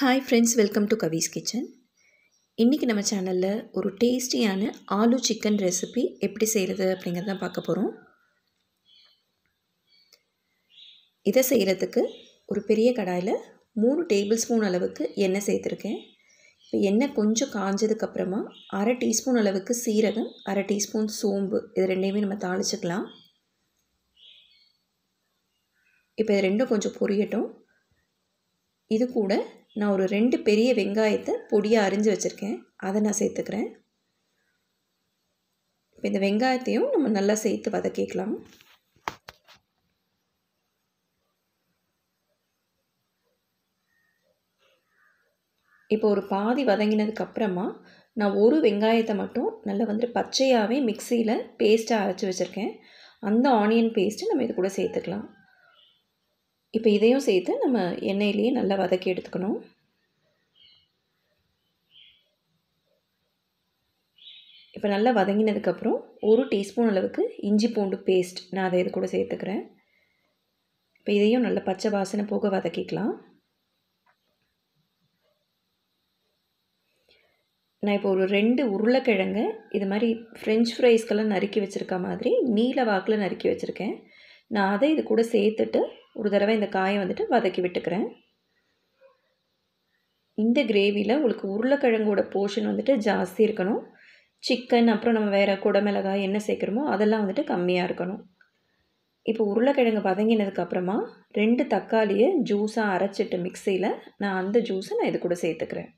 hi friends welcome to Kavi's kitchen இன்றைக்கி நம்ம சேனலில் ஒரு டேஸ்டியான ஆலு சிக்கன் ரெசிபி எப்படி செய்கிறது அப்படிங்கிறத தான் பார்க்க போகிறோம் இதை செய்கிறதுக்கு ஒரு பெரிய கடாயில் மூணு டேபிள் ஸ்பூன் அளவுக்கு எண்ணெய் சேர்த்துருக்கேன் இப்போ எண்ணெய் கொஞ்சம் காஞ்சதுக்கப்புறமா அரை டீஸ்பூன் அளவுக்கு சீரகம் அரை டீஸ்பூன் சோம்பு இது ரெண்டையுமே நம்ம தாளிச்சுக்கலாம் இப்போ இது ரெண்டும் கொஞ்சம் பொரியட்டும் இது கூட நான் ஒரு ரெண்டு பெரிய வெங்காயத்தை பொடியாக அரிஞ்சு வச்சுருக்கேன் அதை நான் சேர்த்துக்கிறேன் இப்போ இந்த வெங்காயத்தையும் நம்ம நல்லா சேர்த்து வதக்கிக்கலாம் இப்போ ஒரு பாதி வதங்கினதுக்கப்புறமா நான் ஒரு வெங்காயத்தை மட்டும் நல்லா வந்துட்டு பச்சையாகவே மிக்சியில் பேஸ்ட்டாக அரைச்சி வச்சுருக்கேன் அந்த ஆனியன் பேஸ்ட்டு நம்ம இது கூட சேர்த்துக்கலாம் இப்போ இதையும் சேர்த்து நம்ம எண்ணெயிலேயே நல்லா வதக்கி எடுத்துக்கணும் இப்போ நல்லா வதங்கினதுக்கப்புறம் ஒரு டீஸ்பூன் அளவுக்கு இஞ்சி பூண்டு பேஸ்ட் நான் அதை இது கூட சேர்த்துக்கிறேன் இப்போ இதையும் நல்லா பச்சை வாசனை போக வதக்கிக்கலாம் நான் இப்போ ஒரு ரெண்டு உருளைக்கிழங்கு இது மாதிரி ஃப்ரெஞ்ச் ஃப்ரைஸ்க்கெல்லாம் நறுக்கி வச்சுருக்க மாதிரி நீல வாக்கில் நறுக்கி வச்சுருக்கேன் நான் அதை இது கூட சேர்த்துட்டு ஒரு தடவை இந்த காயை வந்துட்டு வதக்கி விட்டுக்கிறேன் இந்த கிரேவியில் உங்களுக்கு உருளைக்கிழங்கோட போர்ஷன் வந்துட்டு ஜாஸ்தி இருக்கணும் சிக்கன் அப்புறம் நம்ம வேறு குடமிளகாய் என்ன சேர்க்குறோமோ அதெல்லாம் வந்துட்டு கம்மியாக இருக்கணும் இப்போ உருளைக்கிழங்கு வதங்கினதுக்கப்புறமா ரெண்டு தக்காளியை ஜூஸாக அரைச்சிட்டு மிக்சியில் நான் அந்த ஜூஸை நான் இது கூட சேர்த்துக்கிறேன்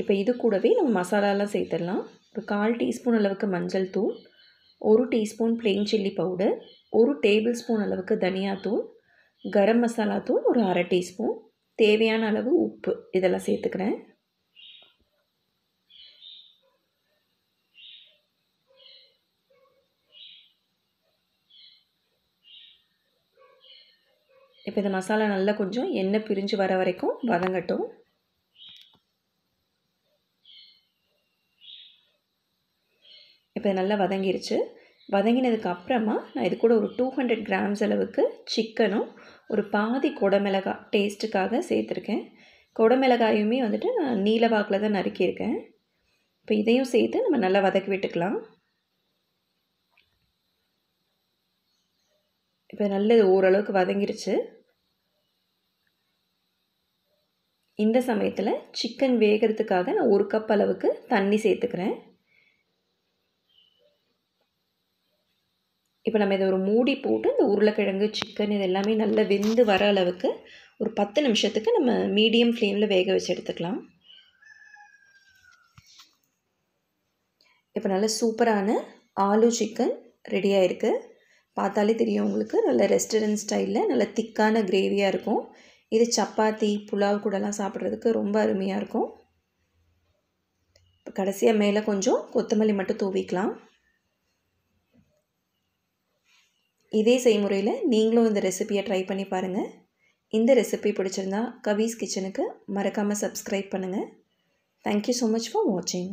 இப்போ இது கூடவே நம்ம மசாலாலாம் சேர்த்துடலாம் ஒரு கால் டீஸ்பூன் அளவுக்கு மஞ்சள் தூள் ஒரு டீஸ்பூன் ப்ளெயின் சில்லி பவுடர் ஒரு டேபிள் ஸ்பூன் அளவுக்கு தனியாத்தூள் கரம் மசாலா தூள் ஒரு அரை டீஸ்பூன் தேவையான அளவு உப்பு இதெல்லாம் சேர்த்துக்கிறேன் இப்போ இந்த மசாலா நல்லா கொஞ்சம் எண்ணெய் பிரிஞ்சு வர வரைக்கும் வதங்கட்டும் இப்போ நல்லா வதங்கிருச்சு வதங்கினதுக்கு அப்புறமா நான் இது கூட ஒரு டூ ஹண்ட்ரட் கிராம்ஸ் அளவுக்கு சிக்கனும் ஒரு பாதி கொடமிளகாய் டேஸ்ட்டுக்காக சேர்த்துருக்கேன் குடமிளகாயுமே வந்துட்டு நான் நீலவாக்கில் தான் நறுக்கியிருக்கேன் இப்போ இதையும் சேர்த்து நம்ம நல்லா வதக்கி விட்டுக்கலாம் இப்போ நல்லது ஓரளவுக்கு வதங்கிருச்சு இந்த சமயத்தில் சிக்கன் வேகிறதுக்காக நான் ஒரு கப் அளவுக்கு தண்ணி சேர்த்துக்கிறேன் இப்போ நம்ம இதை ஒரு மூடி போட்டு இந்த உருளைக்கிழங்கு சிக்கன் இது எல்லாமே நல்லா வெந்து வர அளவுக்கு ஒரு பத்து நிமிஷத்துக்கு நம்ம மீடியம் ஃப்ளேமில் வேக வச்சு எடுத்துக்கலாம் இப்போ நல்ல சூப்பரான ஆலு சிக்கன் ரெடியாக இருக்குது பார்த்தாலே தெரியும் உங்களுக்கு நல்ல ரெஸ்டாரண்ட் ஸ்டைலில் நல்ல திக்கான கிரேவியாக இருக்கும் இது சப்பாத்தி புலாவ் கூடலாம் சாப்பிட்றதுக்கு ரொம்ப அருமையாக இருக்கும் இப்போ கடைசியாக மேலே கொஞ்சம் கொத்தமல்லி மட்டும் தூவிக்கலாம் இதே செய்முறையில் நீங்களும் இந்த ரெசிபியை ட்ரை பண்ணி பாருங்கள் இந்த ரெசிபி பிடிச்சிருந்தா கவிஸ் கிச்சனுக்கு மறக்காமல் சப்ஸ்கிரைப் பண்ணுங்கள் தேங்க்யூ ஸோ மச் ஃபார் வாட்சிங்